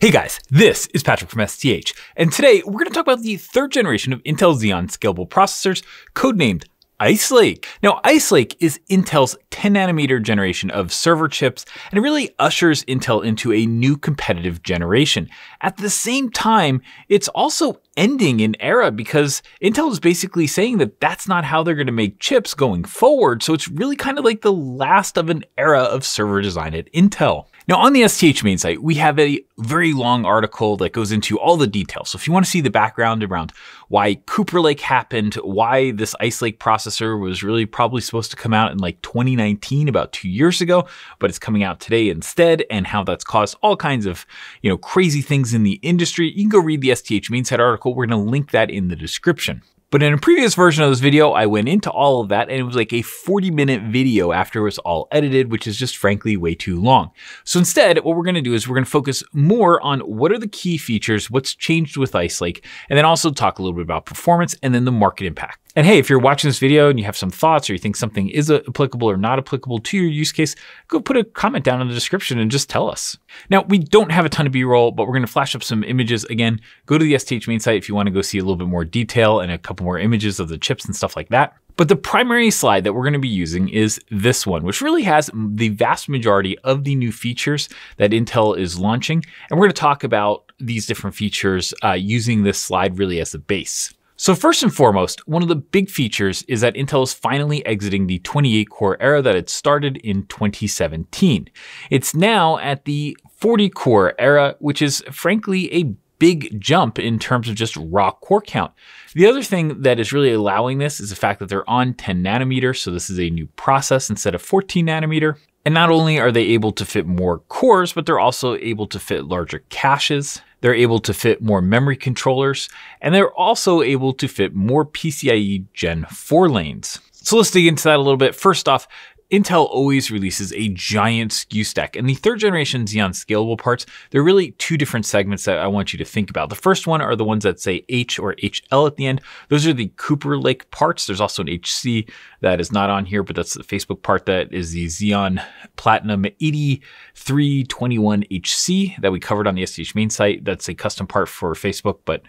Hey guys, this is Patrick from STH, and today we're going to talk about the third generation of Intel Xeon scalable processors, codenamed Ice Lake. Now, Ice Lake is Intel's 10 nanometer generation of server chips, and it really ushers Intel into a new competitive generation. At the same time, it's also ending an era because Intel is basically saying that that's not how they're going to make chips going forward. So it's really kind of like the last of an era of server design at Intel. Now on the STH main site, we have a very long article that goes into all the details. So if you want to see the background around why Cooper Lake happened, why this Ice Lake processor was really probably supposed to come out in like 2019, about two years ago, but it's coming out today instead, and how that's caused all kinds of you know crazy things in the industry, you can go read the STH main site article. We're going to link that in the description. But in a previous version of this video, I went into all of that and it was like a 40 minute video after it was all edited, which is just frankly way too long. So instead, what we're gonna do is we're gonna focus more on what are the key features, what's changed with Ice Lake, and then also talk a little bit about performance and then the market impact. And hey, if you're watching this video and you have some thoughts or you think something is applicable or not applicable to your use case, go put a comment down in the description and just tell us. Now, we don't have a ton of B-roll, but we're gonna flash up some images. Again, go to the STH main site if you wanna go see a little bit more detail and a couple more images of the chips and stuff like that. But the primary slide that we're gonna be using is this one, which really has the vast majority of the new features that Intel is launching. And we're gonna talk about these different features uh, using this slide really as the base. So first and foremost, one of the big features is that Intel is finally exiting the 28 core era that it started in 2017. It's now at the 40 core era, which is frankly a big jump in terms of just raw core count. The other thing that is really allowing this is the fact that they're on 10 nanometer. So this is a new process instead of 14 nanometer. And not only are they able to fit more cores, but they're also able to fit larger caches. They're able to fit more memory controllers, and they're also able to fit more PCIe Gen 4 lanes. So let's dig into that a little bit. First off, Intel always releases a giant SKU stack. And the third generation Xeon scalable parts, there are really two different segments that I want you to think about. The first one are the ones that say H or HL at the end. Those are the Cooper Lake parts. There's also an HC that is not on here, but that's the Facebook part that is the Xeon Platinum 8321 HC that we covered on the STH main site. That's a custom part for Facebook, but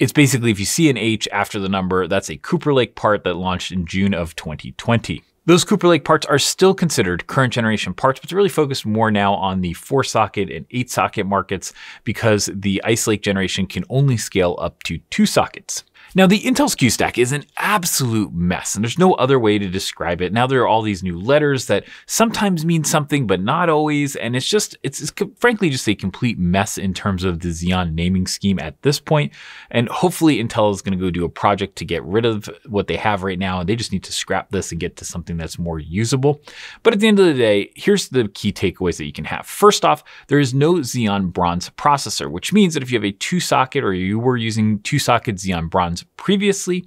it's basically if you see an H after the number, that's a Cooper Lake part that launched in June of 2020. Those Cooper Lake parts are still considered current generation parts, but really focused more now on the four socket and eight socket markets because the Ice Lake generation can only scale up to two sockets. Now, the Intel SKU stack is an absolute mess, and there's no other way to describe it. Now, there are all these new letters that sometimes mean something, but not always, and it's just, it's, it's frankly just a complete mess in terms of the Xeon naming scheme at this point. And hopefully, Intel is going to go do a project to get rid of what they have right now, and they just need to scrap this and get to something that's more usable. But at the end of the day, here's the key takeaways that you can have. First off, there is no Xeon Bronze processor, which means that if you have a two socket or you were using two socket Xeon Bronze previously,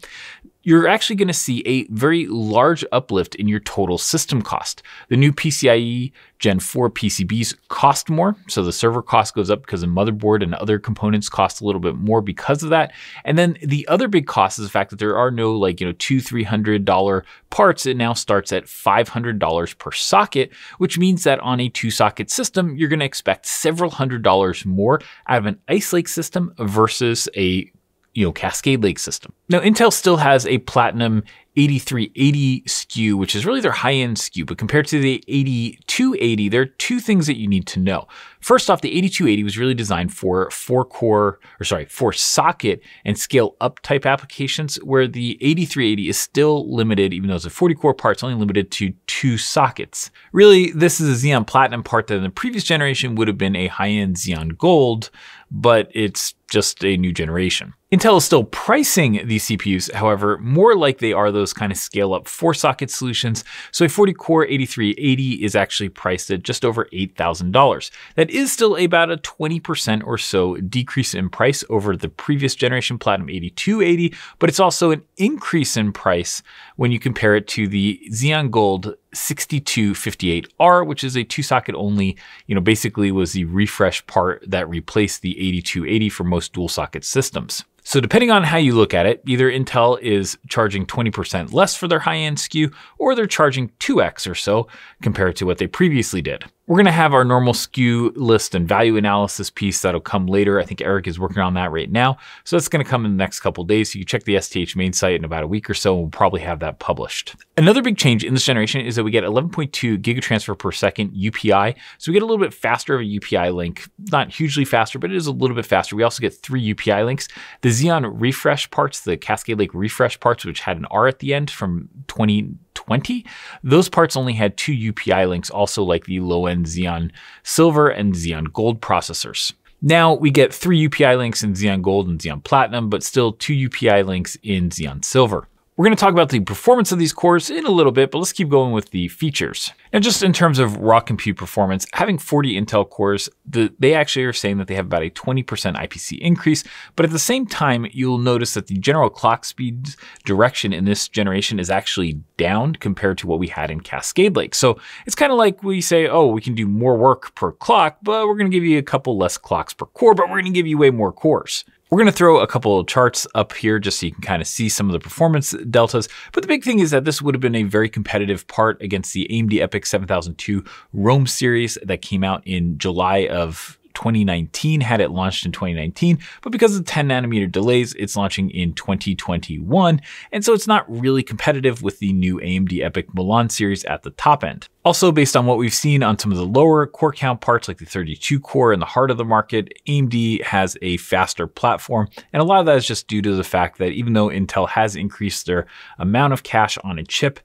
you're actually going to see a very large uplift in your total system cost. The new PCIe Gen 4 PCBs cost more, so the server cost goes up because the motherboard and other components cost a little bit more because of that. And then the other big cost is the fact that there are no like, you know, two, three hundred dollar parts. It now starts at five hundred dollars per socket, which means that on a two socket system, you're going to expect several hundred dollars more out of an Ice Lake system versus a you know Cascade Lake system. Now Intel still has a platinum 8380 SKU, which is really their high-end SKU, but compared to the 8280, there are two things that you need to know. First off, the 8280 was really designed for four core, or sorry, four socket and scale up type applications, where the 8380 is still limited, even though it's a 40 core part, it's only limited to two sockets. Really, this is a Xeon Platinum part that in the previous generation would have been a high-end Xeon Gold, but it's just a new generation. Intel is still pricing these CPUs, however, more like they are those those kind of scale up four socket solutions. So a 40 core 8380 is actually priced at just over $8,000. That is still about a 20% or so decrease in price over the previous generation Platinum 8280, but it's also an increase in price when you compare it to the Xeon Gold 6258R, which is a two socket only, you know, basically was the refresh part that replaced the 8280 for most dual socket systems. So depending on how you look at it, either Intel is charging 20% less for their high-end SKU or they're charging 2x or so compared to what they previously did. We're going to have our normal SKU list and value analysis piece that'll come later. I think Eric is working on that right now. So that's going to come in the next couple days. So you check the STH main site in about a week or so. and We'll probably have that published. Another big change in this generation is that we get 11.2 gigatransfer per second UPI. So we get a little bit faster of a UPI link, not hugely faster, but it is a little bit faster. We also get three UPI links. The Xeon refresh parts, the Cascade Lake refresh parts, which had an R at the end from 20, 20. Those parts only had two UPI links, also like the low-end Xeon Silver and Xeon Gold processors. Now we get three UPI links in Xeon Gold and Xeon Platinum, but still two UPI links in Xeon Silver. We're going to talk about the performance of these cores in a little bit, but let's keep going with the features. Now, just in terms of raw compute performance, having 40 Intel cores, the, they actually are saying that they have about a 20% IPC increase, but at the same time, you'll notice that the general clock speed direction in this generation is actually down compared to what we had in Cascade Lake. So it's kind of like we say, oh, we can do more work per clock, but we're going to give you a couple less clocks per core, but we're going to give you way more cores. We're going to throw a couple of charts up here just so you can kind of see some of the performance deltas. But the big thing is that this would have been a very competitive part against the AMD EPIC 7002 Rome series that came out in July of 2019 had it launched in 2019, but because of 10 nanometer delays, it's launching in 2021. And so it's not really competitive with the new AMD EPIC Milan series at the top end. Also, based on what we've seen on some of the lower core count parts, like the 32 core in the heart of the market, AMD has a faster platform. And a lot of that is just due to the fact that even though Intel has increased their amount of cache on a chip,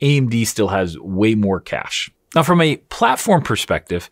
AMD still has way more cache. Now, from a platform perspective,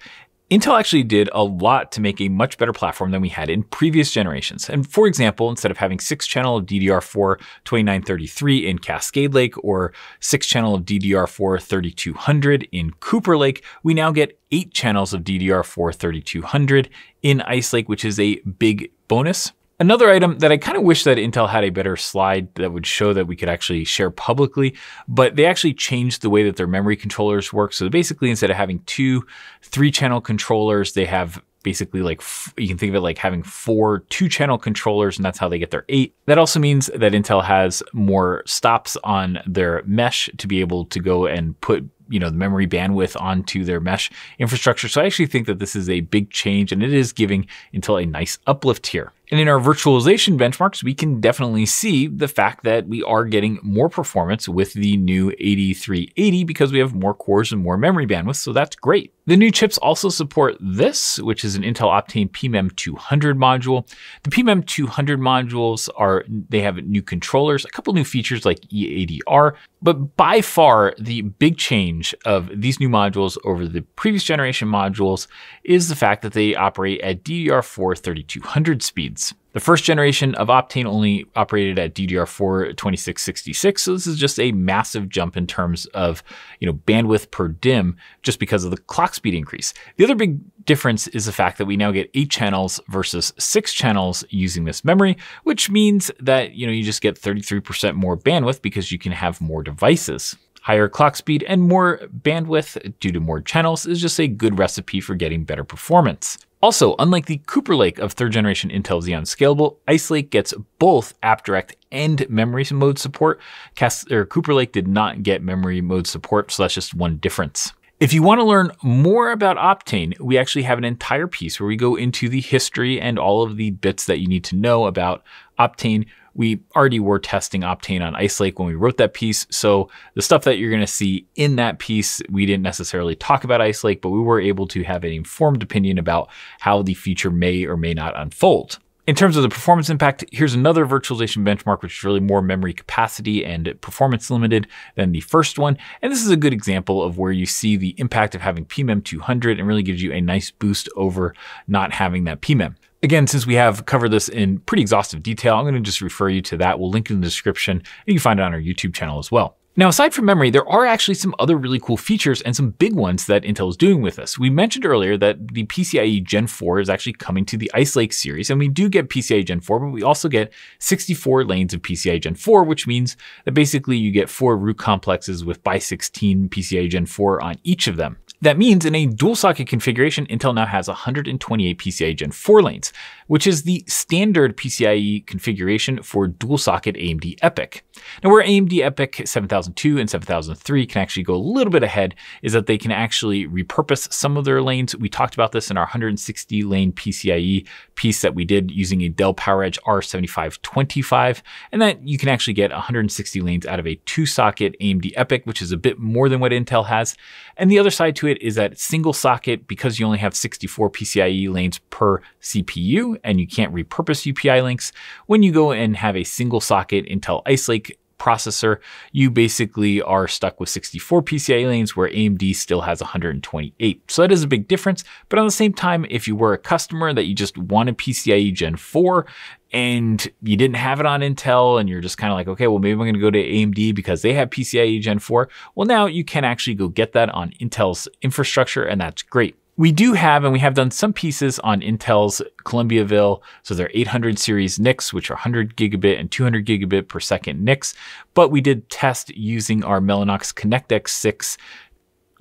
Intel actually did a lot to make a much better platform than we had in previous generations. And for example, instead of having six channel of DDR4 2933 in Cascade Lake or six channel of DDR4 3200 in Cooper Lake, we now get eight channels of DDR4 3200 in Ice Lake, which is a big bonus. Another item that I kind of wish that Intel had a better slide that would show that we could actually share publicly, but they actually changed the way that their memory controllers work. So basically, instead of having two three channel controllers, they have basically like you can think of it like having four two channel controllers and that's how they get their eight that also means that intel has more stops on their mesh to be able to go and put you know the memory bandwidth onto their mesh infrastructure so i actually think that this is a big change and it is giving intel a nice uplift here and in our virtualization benchmarks, we can definitely see the fact that we are getting more performance with the new 8380 because we have more cores and more memory bandwidth, so that's great. The new chips also support this, which is an Intel Optane PMM200 module. The PMM200 modules are, they have new controllers, a couple new features like EADR, but by far, the big change of these new modules over the previous generation modules is the fact that they operate at DDR4 3200 speeds. The first generation of Optane only operated at DDR4 2666, so this is just a massive jump in terms of you know bandwidth per DIM just because of the clock speed increase. The other big difference is the fact that we now get eight channels versus six channels using this memory, which means that you know you just get 33% more bandwidth because you can have more devices. Higher clock speed and more bandwidth due to more channels is just a good recipe for getting better performance. Also, unlike the Cooper Lake of third generation Intel Xeon Scalable, Ice Lake gets both AppDirect and memory mode support. Cast, or Cooper Lake did not get memory mode support, so that's just one difference. If you want to learn more about Optane, we actually have an entire piece where we go into the history and all of the bits that you need to know about Optane we already were testing Optane on Ice Lake when we wrote that piece. So the stuff that you're gonna see in that piece, we didn't necessarily talk about Ice Lake, but we were able to have an informed opinion about how the feature may or may not unfold. In terms of the performance impact, here's another virtualization benchmark, which is really more memory capacity and performance limited than the first one. And this is a good example of where you see the impact of having PMEM 200 and really gives you a nice boost over not having that PMEM. Again, since we have covered this in pretty exhaustive detail, I'm gonna just refer you to that. We'll link it in the description and you can find it on our YouTube channel as well. Now, aside from memory, there are actually some other really cool features and some big ones that Intel is doing with this. We mentioned earlier that the PCIe Gen 4 is actually coming to the Ice Lake series, and we do get PCIe Gen 4, but we also get 64 lanes of PCIe Gen 4, which means that basically you get four root complexes with by 16 PCIe Gen 4 on each of them. That means in a dual socket configuration, Intel now has 128 PCIe Gen 4 lanes, which is the standard PCIe configuration for dual socket AMD EPIC. Now where AMD EPIC 7002 and 7003 can actually go a little bit ahead is that they can actually repurpose some of their lanes. We talked about this in our 160 lane PCIe piece that we did using a Dell PowerEdge R7525, and that you can actually get 160 lanes out of a two socket AMD EPIC, which is a bit more than what Intel has. And the other side to it is that single socket because you only have 64 PCIe lanes per CPU and you can't repurpose UPI links. When you go and have a single socket Intel Ice Lake processor, you basically are stuck with 64 PCIe lanes where AMD still has 128. So that is a big difference. But on the same time, if you were a customer that you just wanted PCIe Gen 4, and you didn't have it on Intel and you're just kind of like, okay, well, maybe I'm going to go to AMD because they have PCIe Gen 4. Well, now you can actually go get that on Intel's infrastructure, and that's great. We do have, and we have done some pieces on Intel's Columbiaville. So their 800 series NICs, which are 100 gigabit and 200 gigabit per second NICs. But we did test using our Mellanox ConnectX 6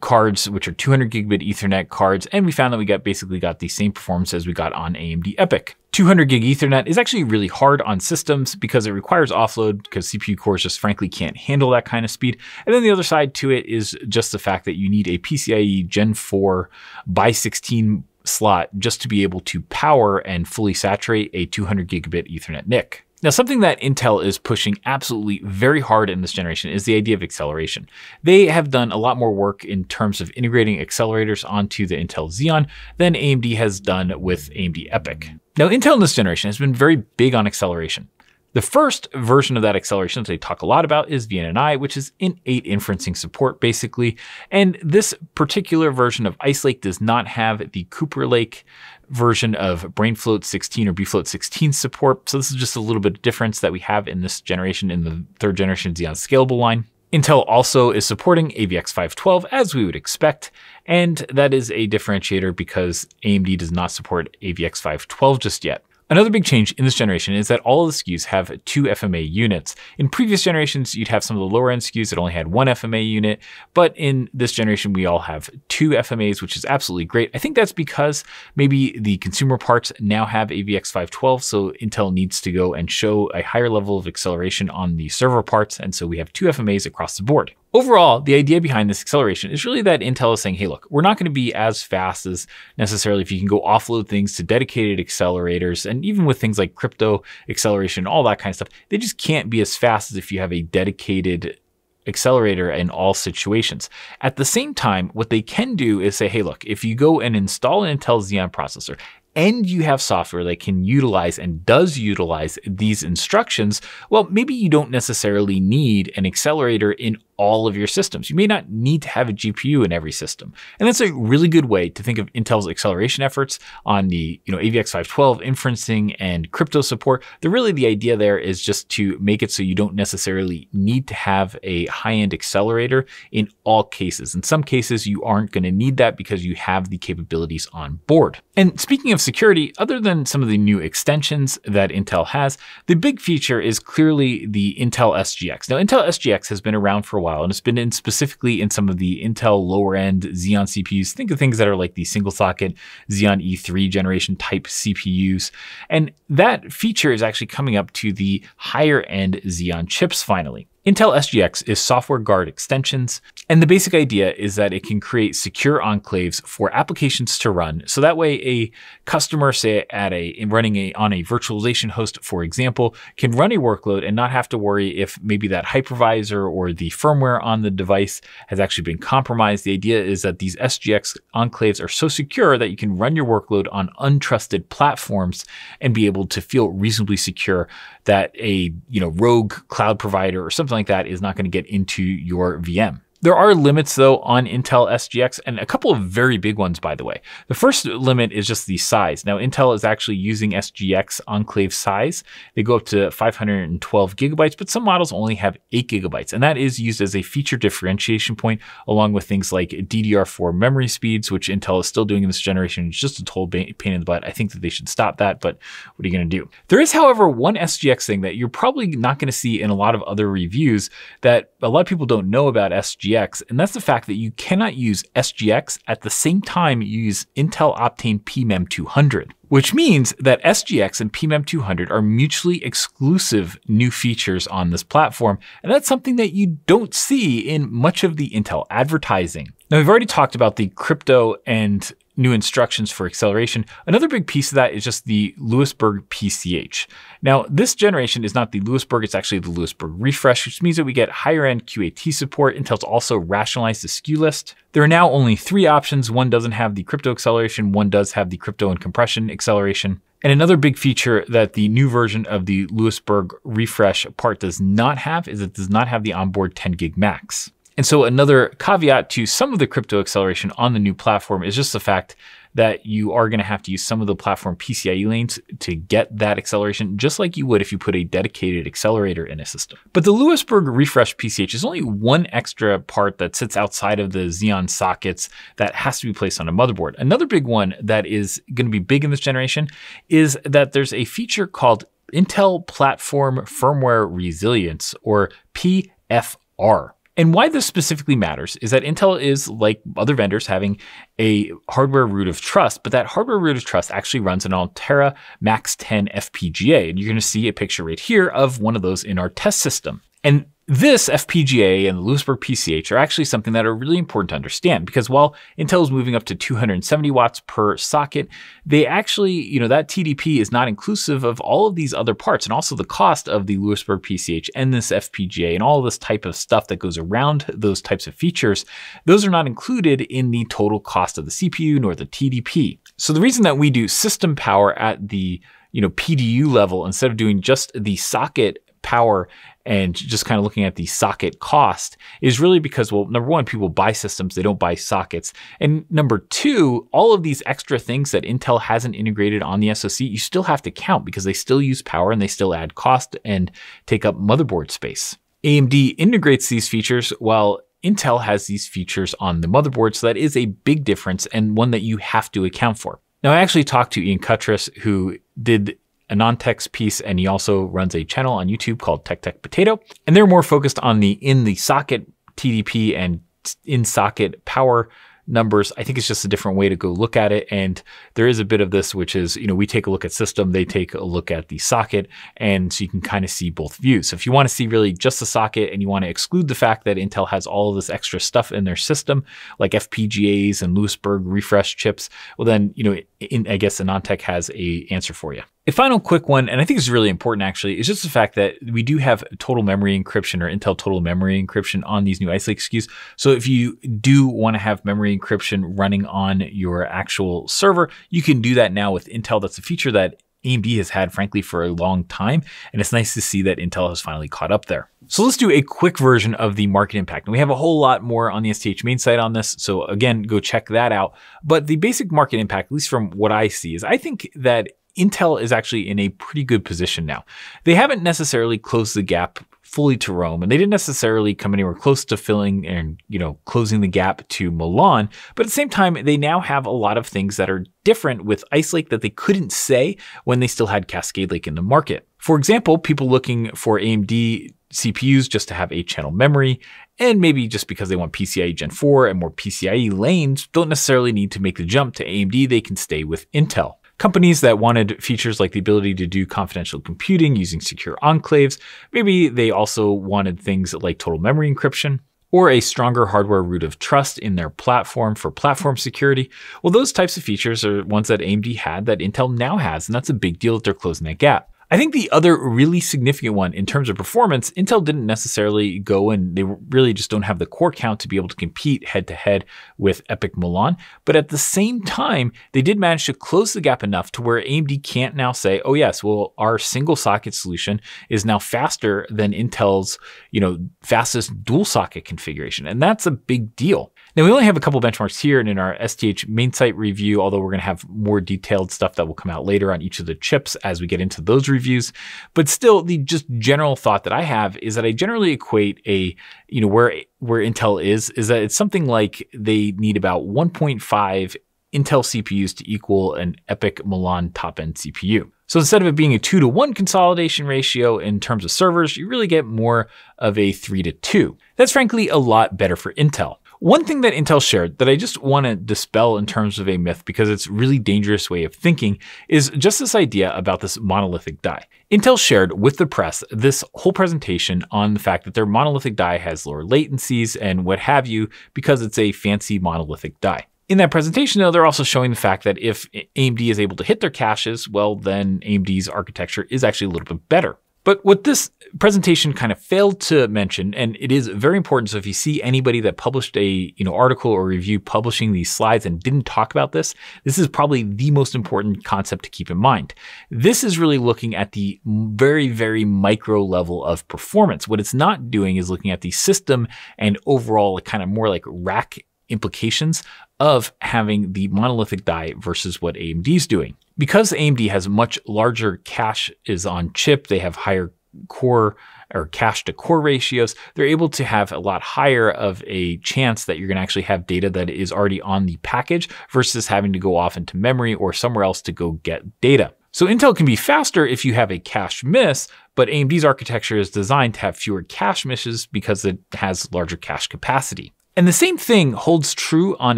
cards, which are 200 gigabit Ethernet cards, and we found that we got basically got the same performance as we got on AMD EPIC. 200 gig Ethernet is actually really hard on systems because it requires offload because CPU cores just frankly can't handle that kind of speed. And then the other side to it is just the fact that you need a PCIe Gen 4 by 16 slot just to be able to power and fully saturate a 200 gigabit Ethernet NIC. Now, something that Intel is pushing absolutely very hard in this generation is the idea of acceleration. They have done a lot more work in terms of integrating accelerators onto the Intel Xeon than AMD has done with AMD EPIC. Now, Intel in this generation has been very big on acceleration. The first version of that acceleration that they talk a lot about is VNNI, which is innate inferencing support basically. And this particular version of Ice Lake does not have the Cooper Lake version of BrainFloat 16 or BFloat 16 support. So this is just a little bit of difference that we have in this generation in the third generation Xeon Scalable line. Intel also is supporting AVX 512 as we would expect, and that is a differentiator because AMD does not support AVX 512 just yet. Another big change in this generation is that all of the SKUs have two FMA units. In previous generations, you'd have some of the lower end SKUs that only had one FMA unit, but in this generation, we all have two FMAs, which is absolutely great. I think that's because maybe the consumer parts now have AVX 512, so Intel needs to go and show a higher level of acceleration on the server parts, and so we have two FMAs across the board. Overall, the idea behind this acceleration is really that Intel is saying, hey, look, we're not going to be as fast as necessarily if you can go offload things to dedicated accelerators. And even with things like crypto acceleration, all that kind of stuff, they just can't be as fast as if you have a dedicated accelerator in all situations. At the same time, what they can do is say, hey, look, if you go and install an Intel Xeon processor, and you have software that can utilize and does utilize these instructions, well, maybe you don't necessarily need an accelerator in all of your systems. You may not need to have a GPU in every system. And that's a really good way to think of Intel's acceleration efforts on the you know, AVX 512 inferencing and crypto support. The really the idea there is just to make it so you don't necessarily need to have a high-end accelerator in all cases. In some cases, you aren't going to need that because you have the capabilities on board. And speaking of security, other than some of the new extensions that Intel has, the big feature is clearly the Intel SGX. Now, Intel SGX has been around for a while, and it's been in specifically in some of the Intel lower end Xeon CPUs. Think of things that are like the single socket Xeon E3 generation type CPUs. And that feature is actually coming up to the higher end Xeon chips finally. Intel SGX is software guard extensions, and the basic idea is that it can create secure enclaves for applications to run. So that way a customer, say at a running a on a virtualization host, for example, can run a workload and not have to worry if maybe that hypervisor or the firmware on the device has actually been compromised. The idea is that these SGX enclaves are so secure that you can run your workload on untrusted platforms and be able to feel reasonably secure that a you know rogue cloud provider or something something like that is not going to get into your VM. There are limits though on Intel SGX and a couple of very big ones by the way. The first limit is just the size. Now Intel is actually using SGX enclave size. They go up to 512 gigabytes, but some models only have eight gigabytes. And that is used as a feature differentiation point along with things like DDR4 memory speeds, which Intel is still doing in this generation. It's just a total pain in the butt. I think that they should stop that, but what are you gonna do? There is however one SGX thing that you're probably not gonna see in a lot of other reviews that a lot of people don't know about SGX SGX, and that's the fact that you cannot use SGX at the same time you use Intel Optane PMEM200, which means that SGX and PMEM200 are mutually exclusive new features on this platform, and that's something that you don't see in much of the Intel advertising. Now, we've already talked about the crypto and new instructions for acceleration. Another big piece of that is just the Lewisburg PCH. Now, this generation is not the Lewisburg, it's actually the Lewisburg refresh, which means that we get higher end QAT support. Intel's also rationalized the SKU list. There are now only three options. One doesn't have the crypto acceleration, one does have the crypto and compression acceleration. And another big feature that the new version of the Lewisburg refresh part does not have is it does not have the onboard 10 gig max. And so another caveat to some of the crypto acceleration on the new platform is just the fact that you are going to have to use some of the platform PCIe lanes to get that acceleration, just like you would if you put a dedicated accelerator in a system. But the Lewisburg refresh PCH is only one extra part that sits outside of the Xeon sockets that has to be placed on a motherboard. Another big one that is going to be big in this generation is that there's a feature called Intel Platform Firmware Resilience, or PFR. And why this specifically matters is that Intel is, like other vendors, having a hardware root of trust, but that hardware root of trust actually runs an Altera Max 10 FPGA. And you're going to see a picture right here of one of those in our test system. And this FPGA and the Lewisburg PCH are actually something that are really important to understand because while Intel is moving up to 270 watts per socket, they actually, you know, that TDP is not inclusive of all of these other parts and also the cost of the Lewisburg PCH and this FPGA and all this type of stuff that goes around those types of features. Those are not included in the total cost of the CPU nor the TDP. So the reason that we do system power at the you know, PDU level instead of doing just the socket power and just kind of looking at the socket cost is really because, well, number one, people buy systems, they don't buy sockets. And number two, all of these extra things that Intel hasn't integrated on the SoC, you still have to count because they still use power and they still add cost and take up motherboard space. AMD integrates these features while Intel has these features on the motherboard, so that is a big difference and one that you have to account for. Now, I actually talked to Ian Cutress, who did a non-text piece, and he also runs a channel on YouTube called Tech Tech Potato. And they're more focused on the in the socket TDP and in socket power numbers. I think it's just a different way to go look at it. And there is a bit of this, which is, you know, we take a look at system, they take a look at the socket, and so you can kind of see both views. So if you want to see really just the socket and you want to exclude the fact that Intel has all this extra stuff in their system, like FPGAs and Lewisberg refresh chips, well then, you know, in, I guess the non-tech has a answer for you. A final quick one, and I think this is really important actually, is just the fact that we do have total memory encryption or Intel total memory encryption on these new Ice Lake SKUs. So if you do want to have memory encryption running on your actual server, you can do that now with Intel. That's a feature that AMD has had, frankly, for a long time. And it's nice to see that Intel has finally caught up there. So let's do a quick version of the market impact. And we have a whole lot more on the STH main site on this. So again, go check that out. But the basic market impact, at least from what I see, is I think that Intel is actually in a pretty good position now. They haven't necessarily closed the gap fully to Rome, and they didn't necessarily come anywhere close to filling and you know closing the gap to Milan. But at the same time, they now have a lot of things that are different with Ice Lake that they couldn't say when they still had Cascade Lake in the market. For example, people looking for AMD CPUs just to have 8 channel memory, and maybe just because they want PCIe Gen 4 and more PCIe lanes, don't necessarily need to make the jump to AMD, they can stay with Intel companies that wanted features like the ability to do confidential computing using secure enclaves. Maybe they also wanted things like total memory encryption or a stronger hardware root of trust in their platform for platform security. Well, those types of features are ones that AMD had that Intel now has, and that's a big deal that they're closing that gap. I think the other really significant one in terms of performance, Intel didn't necessarily go and they really just don't have the core count to be able to compete head to head with Epic Milan. But at the same time, they did manage to close the gap enough to where AMD can't now say, oh yes, well, our single socket solution is now faster than Intel's, you know, fastest dual socket configuration. And that's a big deal. Now we only have a couple benchmarks here and in our STH main site review, although we're gonna have more detailed stuff that will come out later on each of the chips as we get into those reviews. But still the just general thought that I have is that I generally equate a, you know, where, where Intel is, is that it's something like they need about 1.5 Intel CPUs to equal an EPIC Milan top-end CPU. So instead of it being a two to one consolidation ratio in terms of servers, you really get more of a three to two. That's frankly a lot better for Intel. One thing that Intel shared that I just want to dispel in terms of a myth because it's a really dangerous way of thinking is just this idea about this monolithic die. Intel shared with the press this whole presentation on the fact that their monolithic die has lower latencies and what have you because it's a fancy monolithic die. In that presentation, though, they're also showing the fact that if AMD is able to hit their caches, well, then AMD's architecture is actually a little bit better but what this presentation kind of failed to mention, and it is very important, so if you see anybody that published a you know article or review publishing these slides and didn't talk about this, this is probably the most important concept to keep in mind. This is really looking at the very, very micro level of performance. What it's not doing is looking at the system and overall kind of more like rack implications of having the monolithic die versus what AMD is doing. Because AMD has much larger cache is on chip, they have higher core or cache to core ratios, they're able to have a lot higher of a chance that you're going to actually have data that is already on the package versus having to go off into memory or somewhere else to go get data. So Intel can be faster if you have a cache miss, but AMD's architecture is designed to have fewer cache misses because it has larger cache capacity. And the same thing holds true on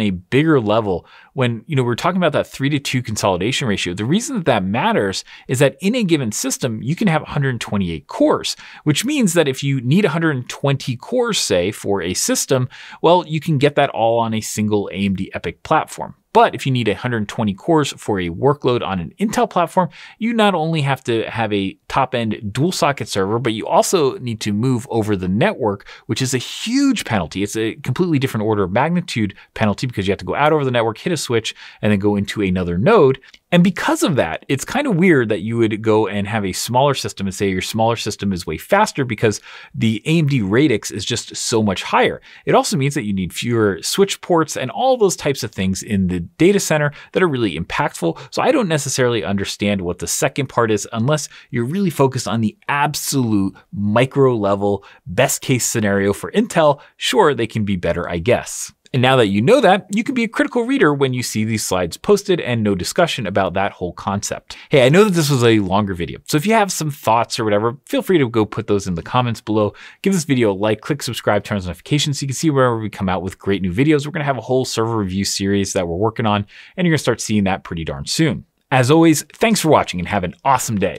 a bigger level when, you know, we're talking about that 3 to 2 consolidation ratio. The reason that that matters is that in a given system, you can have 128 cores, which means that if you need 120 cores, say, for a system, well, you can get that all on a single AMD EPIC platform. But if you need 120 cores for a workload on an Intel platform, you not only have to have a top end dual socket server, but you also need to move over the network, which is a huge penalty. It's a completely different order of magnitude penalty because you have to go out over the network, hit a switch, and then go into another node. And because of that, it's kind of weird that you would go and have a smaller system and say your smaller system is way faster because the AMD Radix is just so much higher. It also means that you need fewer switch ports and all those types of things in the data center that are really impactful. So I don't necessarily understand what the second part is unless you're really focused on the absolute micro level best case scenario for Intel. Sure, they can be better, I guess. And now that you know that, you can be a critical reader when you see these slides posted and no discussion about that whole concept. Hey, I know that this was a longer video, so if you have some thoughts or whatever, feel free to go put those in the comments below. Give this video a like, click subscribe, turn on notifications so you can see whenever we come out with great new videos. We're gonna have a whole server review series that we're working on, and you're gonna start seeing that pretty darn soon. As always, thanks for watching and have an awesome day.